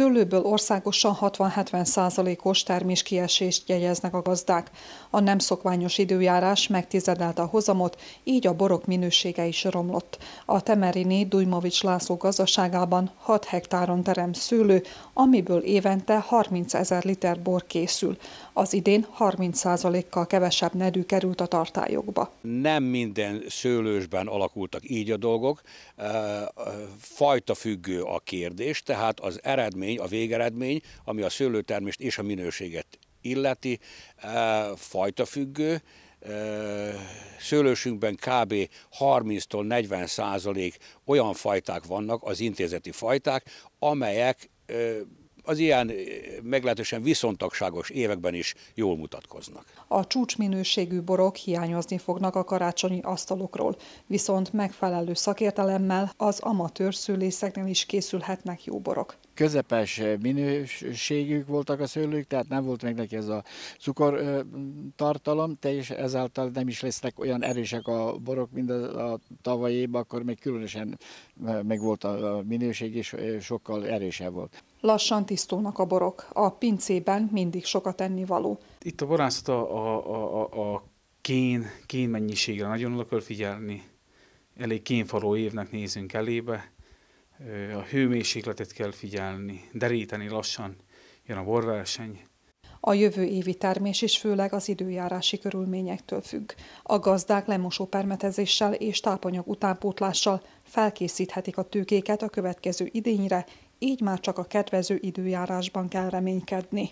szőlőből országosan 60-70 százalékos terméskiesést jegyeznek a gazdák. A nem szokványos időjárás megtizedelte a hozamot, így a borok minősége is romlott. A Temeriné Dujmovics László gazdaságában 6 hektáron terem szőlő, amiből évente 30 ezer liter bor készül. Az idén 30 százalékkal kevesebb nedű került a tartályokba. Nem minden szőlősben alakultak így a dolgok. Fajta függő a kérdés, tehát az eredmény eredmény, a végeredmény, ami a szőlőtermést és a minőséget illeti, fajta függő. szőlősünkben kb. 30-tól 40 százalék olyan fajták vannak, az intézeti fajták, amelyek az ilyen meglehetősen viszontagságos években is jól mutatkoznak. A csúcsminőségű borok hiányozni fognak a karácsonyi asztalokról, viszont megfelelő szakértelemmel az amatőr szülészeknél is készülhetnek jó borok közepes eh, minőségük voltak a szőlők, tehát nem volt meg neki ez a cukortartalom. Eh, teljes, ezáltal nem is lesznek olyan erősek a borok, mint a, a tavalyi évben, akkor még különösen eh, meg volt a minőség, és sokkal erősebb volt. Lassan tisztulnak a borok. A pincében mindig sokat ennivaló. Itt a borászat a, a, a, a kén, kén mennyiségre nagyon oda kell figyelni. Elég kénfaló évnek nézünk elébe a hőmérsékletet kell figyelni, deríteni lassan, jön a borverseny. A jövő évi termés is főleg az időjárási körülményektől függ. A gazdák lemosó permetezéssel és tápanyag utánpótlással felkészíthetik a tőkéket a következő idényre, így már csak a kedvező időjárásban kell reménykedni.